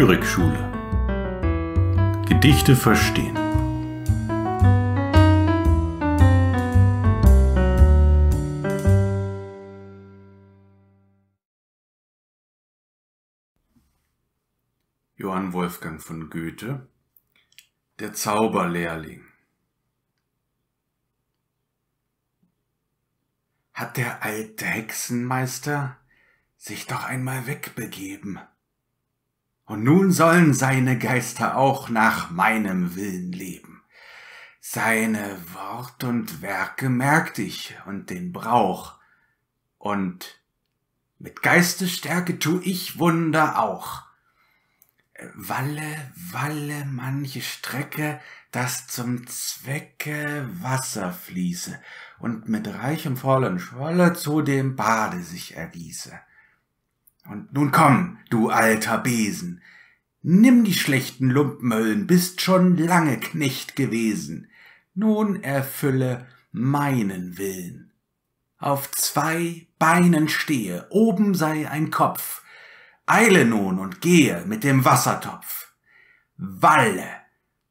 Lyrikschule. Gedichte verstehen. Johann Wolfgang von Goethe Der Zauberlehrling Hat der alte Hexenmeister sich doch einmal wegbegeben? Und nun sollen seine Geister auch nach meinem Willen leben. Seine Wort und Werke merkt ich und den Brauch. Und mit Geistesstärke tu ich Wunder auch. Walle, walle manche Strecke, dass zum Zwecke Wasser fließe und mit reichem vollen Schwolle zu dem Bade sich erwiese. Und nun komm, du alter Besen, nimm die schlechten Lumpmöllen, bist schon lange Knecht gewesen. Nun erfülle meinen Willen. Auf zwei Beinen stehe, oben sei ein Kopf. Eile nun und gehe mit dem Wassertopf. Walle,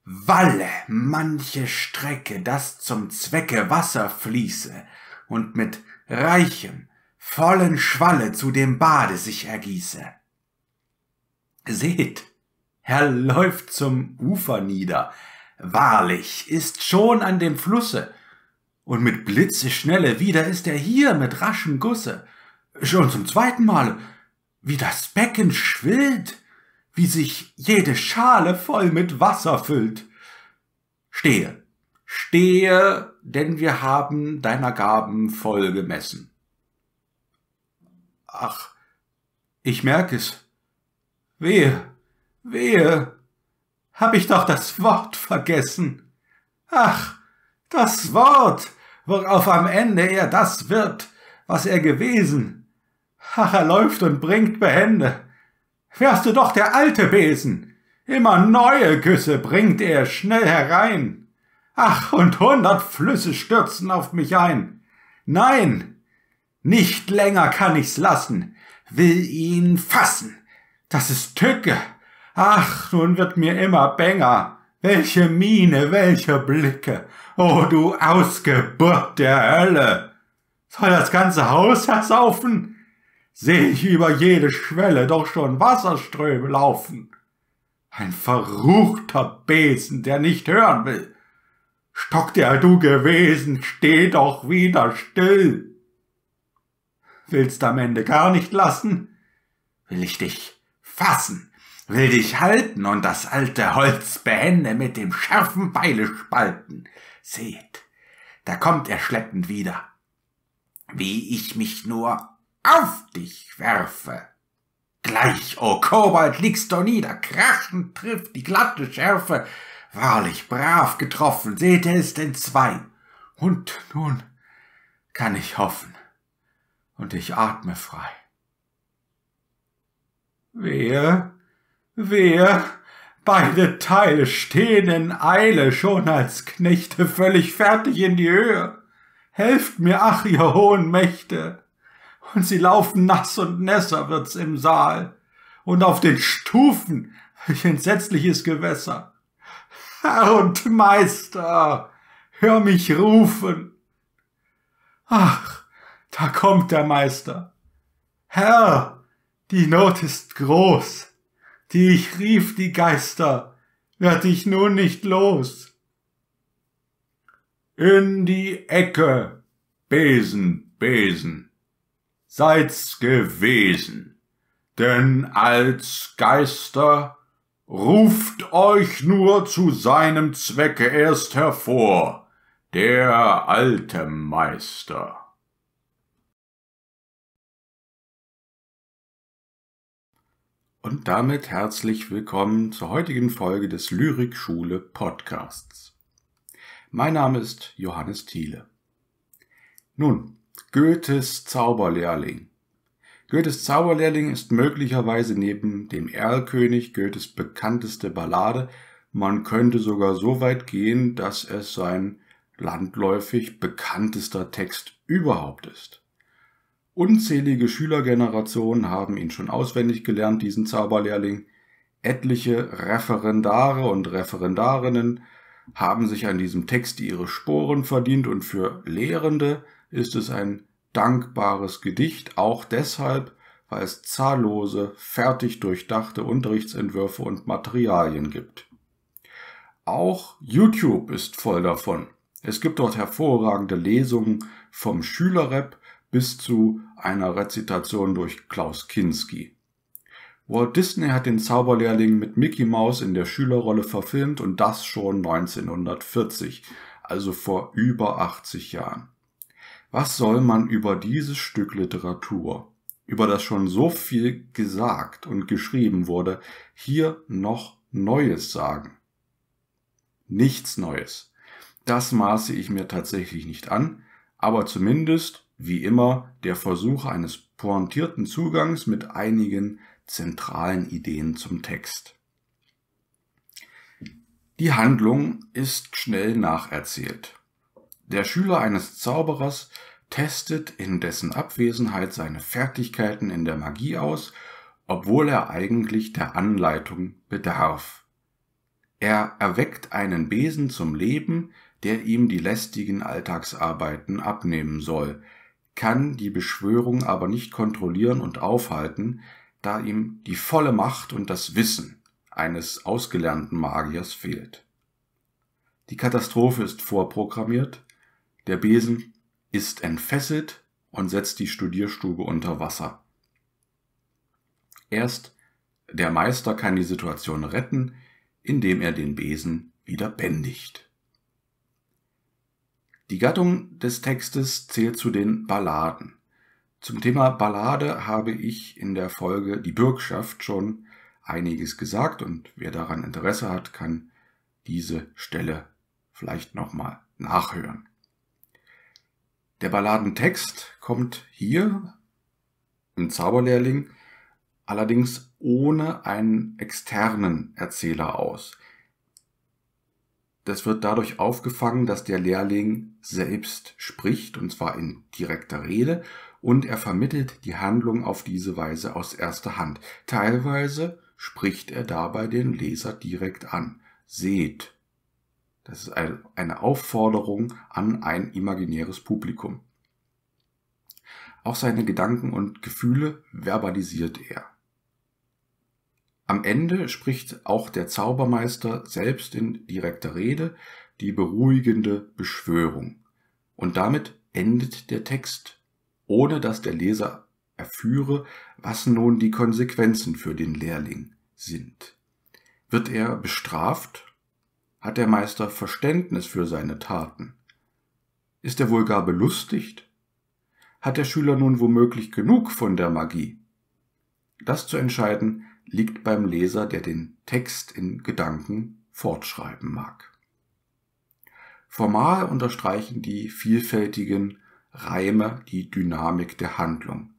walle manche Strecke, dass zum Zwecke Wasser fließe und mit reichem, vollen Schwalle zu dem Bade sich ergieße. Seht, Herr läuft zum Ufer nieder, wahrlich ist schon an dem Flusse, und mit Blitzeschnelle wieder ist er hier mit raschem Gusse, schon zum zweiten Mal, wie das Becken schwillt, wie sich jede Schale voll mit Wasser füllt. Stehe, stehe, denn wir haben deiner Gaben voll gemessen. Ach, ich merk es. Wehe, wehe, hab ich doch das Wort vergessen. Ach, das Wort, worauf am Ende er das wird, was er gewesen. Ach, er läuft und bringt Behände. Wärst du doch der alte Besen. Immer neue Küsse bringt er schnell herein. Ach, und hundert Flüsse stürzen auf mich ein. Nein, nicht länger kann ich's lassen, will ihn fassen. Das ist Tücke. Ach, nun wird mir immer bänger. Welche Miene, welche Blicke. O oh, du Ausgeburt der Hölle. Soll das ganze Haus ersaufen? Seh ich über jede Schwelle doch schon Wasserströme laufen. Ein verruchter Besen, der nicht hören will. Stock der du gewesen, steh doch wieder still willst am Ende gar nicht lassen? Will ich dich fassen, will dich halten und das alte Holz behende mit dem scharfen Beile spalten. Seht, da kommt er schleppend wieder, wie ich mich nur auf dich werfe. Gleich, o oh Kobold, liegst du nieder, krachend trifft die glatte Schärfe. Wahrlich brav getroffen, seht er ist zwei. Und nun kann ich hoffen, und ich atme frei. Wehe, wehe, beide Teile stehen in Eile, schon als Knechte völlig fertig in die Höhe. Helft mir, ach, ihr hohen Mächte! Und sie laufen nass und nässer wird's im Saal, und auf den Stufen welch entsetzliches Gewässer. Herr und Meister, hör mich rufen! Ach, da kommt der Meister. Herr, die Not ist groß. Die ich rief die Geister, werd ich nun nicht los. In die Ecke, Besen, Besen, seid's gewesen, denn als Geister ruft euch nur zu seinem Zwecke erst hervor, der alte Meister. Und damit herzlich willkommen zur heutigen Folge des Lyrikschule Podcasts. Mein Name ist Johannes Thiele. Nun, Goethes Zauberlehrling. Goethes Zauberlehrling ist möglicherweise neben dem Erlkönig Goethes bekannteste Ballade. Man könnte sogar so weit gehen, dass es sein landläufig bekanntester Text überhaupt ist. Unzählige Schülergenerationen haben ihn schon auswendig gelernt, diesen Zauberlehrling. Etliche Referendare und Referendarinnen haben sich an diesem Text ihre Sporen verdient und für Lehrende ist es ein dankbares Gedicht, auch deshalb, weil es zahllose, fertig durchdachte Unterrichtsentwürfe und Materialien gibt. Auch YouTube ist voll davon. Es gibt dort hervorragende Lesungen vom Schülerrep bis zu einer Rezitation durch Klaus Kinski. Walt Disney hat den Zauberlehrling mit Mickey Mouse in der Schülerrolle verfilmt und das schon 1940, also vor über 80 Jahren. Was soll man über dieses Stück Literatur, über das schon so viel gesagt und geschrieben wurde, hier noch Neues sagen? Nichts Neues. Das maße ich mir tatsächlich nicht an, aber zumindest wie immer der Versuch eines pointierten Zugangs mit einigen zentralen Ideen zum Text. Die Handlung ist schnell nacherzählt. Der Schüler eines Zauberers testet in dessen Abwesenheit seine Fertigkeiten in der Magie aus, obwohl er eigentlich der Anleitung bedarf. Er erweckt einen Besen zum Leben, der ihm die lästigen Alltagsarbeiten abnehmen soll, kann die Beschwörung aber nicht kontrollieren und aufhalten, da ihm die volle Macht und das Wissen eines ausgelernten Magiers fehlt. Die Katastrophe ist vorprogrammiert, der Besen ist entfesselt und setzt die Studierstube unter Wasser. Erst der Meister kann die Situation retten, indem er den Besen wieder bändigt. Die Gattung des Textes zählt zu den Balladen. Zum Thema Ballade habe ich in der Folge Die Bürgschaft schon einiges gesagt und wer daran Interesse hat, kann diese Stelle vielleicht nochmal nachhören. Der Balladentext kommt hier im Zauberlehrling allerdings ohne einen externen Erzähler aus. Das wird dadurch aufgefangen, dass der Lehrling selbst spricht, und zwar in direkter Rede, und er vermittelt die Handlung auf diese Weise aus erster Hand. Teilweise spricht er dabei den Leser direkt an. Seht. Das ist eine Aufforderung an ein imaginäres Publikum. Auch seine Gedanken und Gefühle verbalisiert er. Am Ende spricht auch der Zaubermeister selbst in direkter Rede die beruhigende Beschwörung. Und damit endet der Text, ohne dass der Leser erführe, was nun die Konsequenzen für den Lehrling sind. Wird er bestraft? Hat der Meister Verständnis für seine Taten? Ist er wohl gar belustigt? Hat der Schüler nun womöglich genug von der Magie? Das zu entscheiden, liegt beim Leser, der den Text in Gedanken fortschreiben mag. Formal unterstreichen die vielfältigen Reime die Dynamik der Handlung.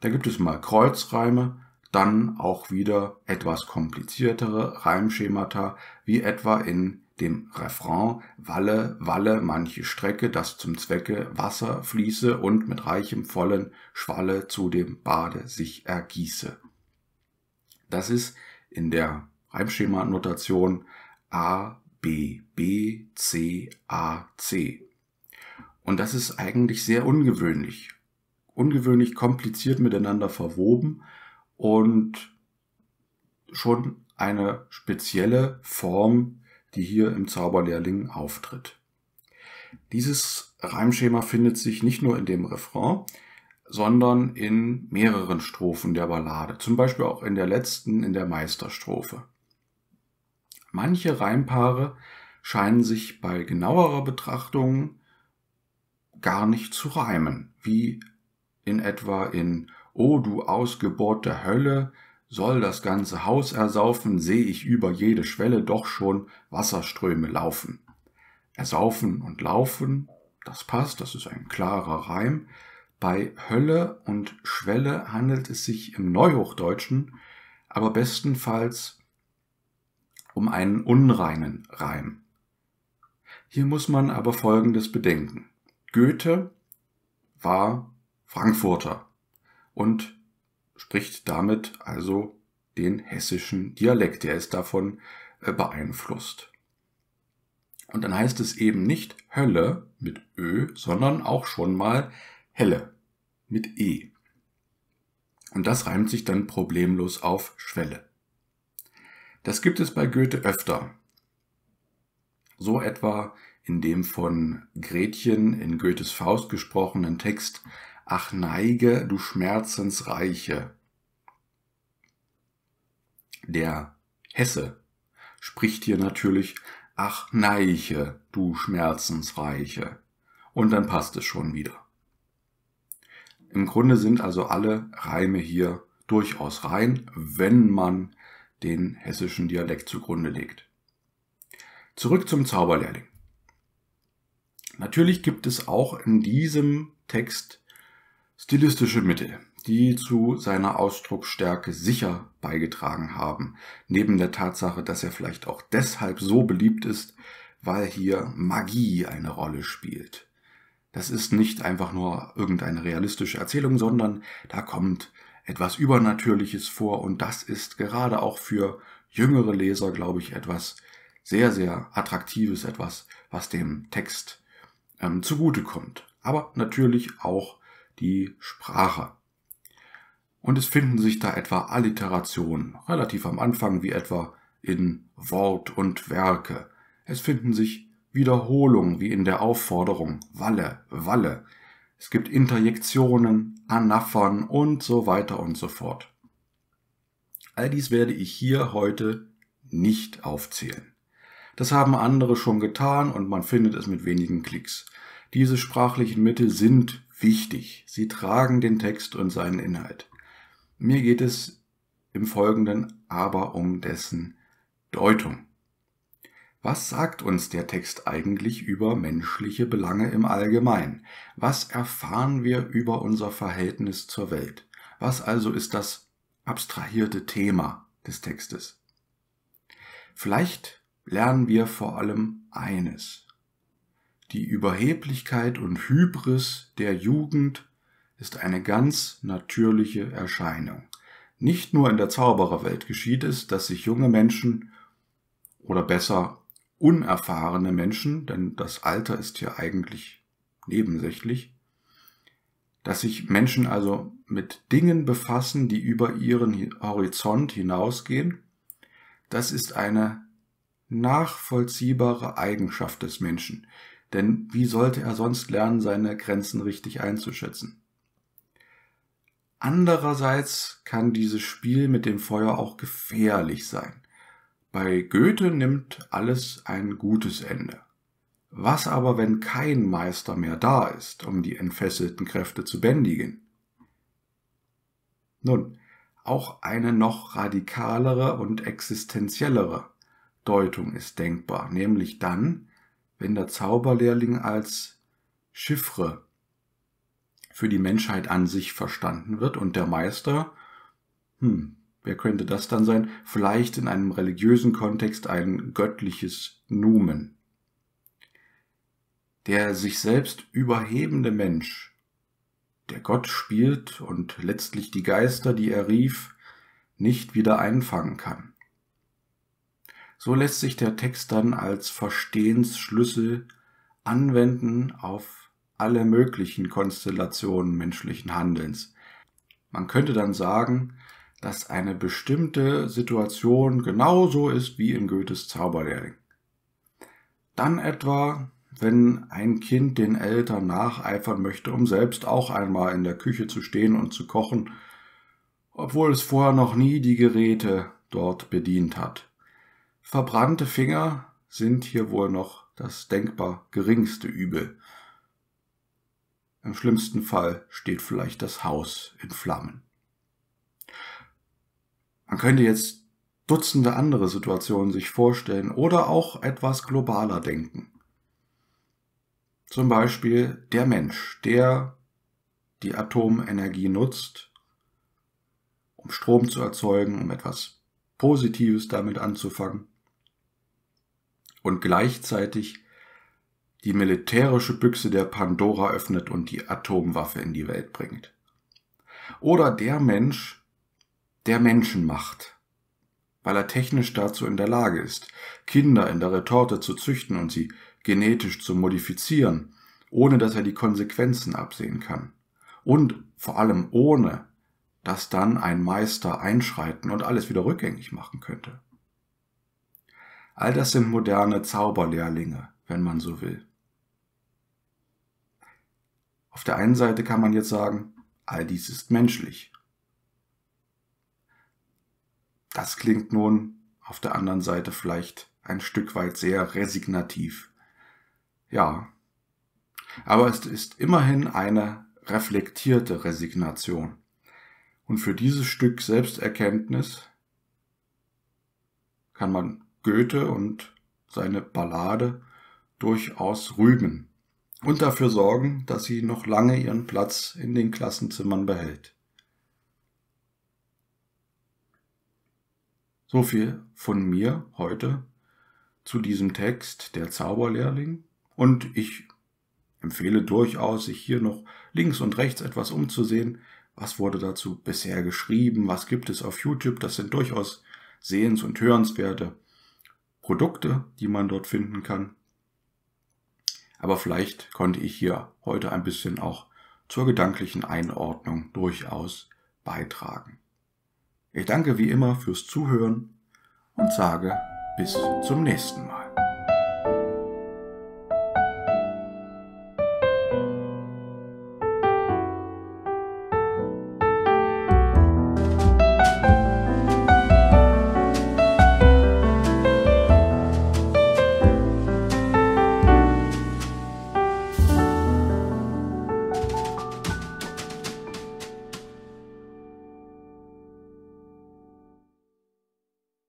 Da gibt es mal Kreuzreime, dann auch wieder etwas kompliziertere Reimschemata, wie etwa in dem Refrain Walle, Walle, manche Strecke, das zum Zwecke Wasser fließe und mit reichem vollen Schwalle zu dem Bade sich ergieße. Das ist in der Reimschema-Notation A, B, B, C, A, C. Und das ist eigentlich sehr ungewöhnlich. Ungewöhnlich kompliziert miteinander verwoben und schon eine spezielle Form, die hier im Zauberlehrling auftritt. Dieses Reimschema findet sich nicht nur in dem Refrain, sondern in mehreren Strophen der Ballade, zum Beispiel auch in der letzten, in der Meisterstrophe. Manche Reimpaare scheinen sich bei genauerer Betrachtung gar nicht zu reimen, wie in etwa in O du Ausgeburt der Hölle, soll das ganze Haus ersaufen, seh ich über jede Schwelle doch schon Wasserströme laufen. Ersaufen und laufen, das passt, das ist ein klarer Reim, bei Hölle und Schwelle handelt es sich im Neuhochdeutschen aber bestenfalls um einen unreinen Reim. Hier muss man aber Folgendes bedenken. Goethe war Frankfurter und spricht damit also den hessischen Dialekt. Er ist davon äh, beeinflusst. Und dann heißt es eben nicht Hölle mit Ö, sondern auch schon mal Helle mit E. Und das reimt sich dann problemlos auf Schwelle. Das gibt es bei Goethe öfter. So etwa in dem von Gretchen in Goethes Faust gesprochenen Text Ach neige, du Schmerzensreiche. Der Hesse spricht hier natürlich Ach neiche, du Schmerzensreiche. Und dann passt es schon wieder. Im Grunde sind also alle Reime hier durchaus rein, wenn man den hessischen Dialekt zugrunde legt. Zurück zum Zauberlehrling. Natürlich gibt es auch in diesem Text stilistische Mittel, die zu seiner Ausdrucksstärke sicher beigetragen haben, neben der Tatsache, dass er vielleicht auch deshalb so beliebt ist, weil hier Magie eine Rolle spielt. Das ist nicht einfach nur irgendeine realistische Erzählung, sondern da kommt etwas Übernatürliches vor und das ist gerade auch für jüngere Leser, glaube ich, etwas sehr, sehr Attraktives, etwas, was dem Text ähm, zugute kommt. Aber natürlich auch die Sprache. Und es finden sich da etwa Alliterationen, relativ am Anfang wie etwa in Wort und Werke. Es finden sich Wiederholung wie in der Aufforderung Walle, Walle. Es gibt Interjektionen, Anaphon und so weiter und so fort. All dies werde ich hier heute nicht aufzählen. Das haben andere schon getan und man findet es mit wenigen Klicks. Diese sprachlichen Mittel sind wichtig. Sie tragen den Text und seinen Inhalt. Mir geht es im Folgenden aber um dessen Deutung. Was sagt uns der Text eigentlich über menschliche Belange im Allgemeinen? Was erfahren wir über unser Verhältnis zur Welt? Was also ist das abstrahierte Thema des Textes? Vielleicht lernen wir vor allem eines. Die Überheblichkeit und Hybris der Jugend ist eine ganz natürliche Erscheinung. Nicht nur in der Zaubererwelt geschieht es, dass sich junge Menschen oder besser unerfahrene Menschen, denn das Alter ist hier eigentlich nebensächlich, dass sich Menschen also mit Dingen befassen, die über ihren Horizont hinausgehen, das ist eine nachvollziehbare Eigenschaft des Menschen, denn wie sollte er sonst lernen, seine Grenzen richtig einzuschätzen? Andererseits kann dieses Spiel mit dem Feuer auch gefährlich sein. Bei Goethe nimmt alles ein gutes Ende. Was aber, wenn kein Meister mehr da ist, um die entfesselten Kräfte zu bändigen? Nun, auch eine noch radikalere und existenziellere Deutung ist denkbar, nämlich dann, wenn der Zauberlehrling als Chiffre für die Menschheit an sich verstanden wird und der Meister, hm, Wer könnte das dann sein? Vielleicht in einem religiösen Kontext ein göttliches Numen. Der sich selbst überhebende Mensch, der Gott spielt und letztlich die Geister, die er rief, nicht wieder einfangen kann. So lässt sich der Text dann als Verstehensschlüssel anwenden auf alle möglichen Konstellationen menschlichen Handelns. Man könnte dann sagen, dass eine bestimmte Situation genauso ist wie in Goethes Zauberlehrling. Dann etwa, wenn ein Kind den Eltern nacheifern möchte, um selbst auch einmal in der Küche zu stehen und zu kochen, obwohl es vorher noch nie die Geräte dort bedient hat. Verbrannte Finger sind hier wohl noch das denkbar geringste Übel. Im schlimmsten Fall steht vielleicht das Haus in Flammen. Man könnte jetzt Dutzende andere Situationen sich vorstellen oder auch etwas globaler denken. Zum Beispiel der Mensch, der die Atomenergie nutzt, um Strom zu erzeugen, um etwas Positives damit anzufangen und gleichzeitig die militärische Büchse der Pandora öffnet und die Atomwaffe in die Welt bringt. Oder der Mensch, der Menschen macht, weil er technisch dazu in der Lage ist, Kinder in der Retorte zu züchten und sie genetisch zu modifizieren, ohne dass er die Konsequenzen absehen kann. Und vor allem ohne, dass dann ein Meister einschreiten und alles wieder rückgängig machen könnte. All das sind moderne Zauberlehrlinge, wenn man so will. Auf der einen Seite kann man jetzt sagen, all dies ist menschlich. Das klingt nun auf der anderen Seite vielleicht ein Stück weit sehr resignativ. Ja. Aber es ist immerhin eine reflektierte Resignation. Und für dieses Stück Selbsterkenntnis kann man Goethe und seine Ballade durchaus rühmen und dafür sorgen, dass sie noch lange ihren Platz in den Klassenzimmern behält. So viel von mir heute zu diesem Text Der Zauberlehrling. Und ich empfehle durchaus, sich hier noch links und rechts etwas umzusehen. Was wurde dazu bisher geschrieben? Was gibt es auf YouTube? Das sind durchaus sehens- und hörenswerte Produkte, die man dort finden kann. Aber vielleicht konnte ich hier heute ein bisschen auch zur gedanklichen Einordnung durchaus beitragen. Ich danke wie immer fürs Zuhören und sage bis zum nächsten Mal.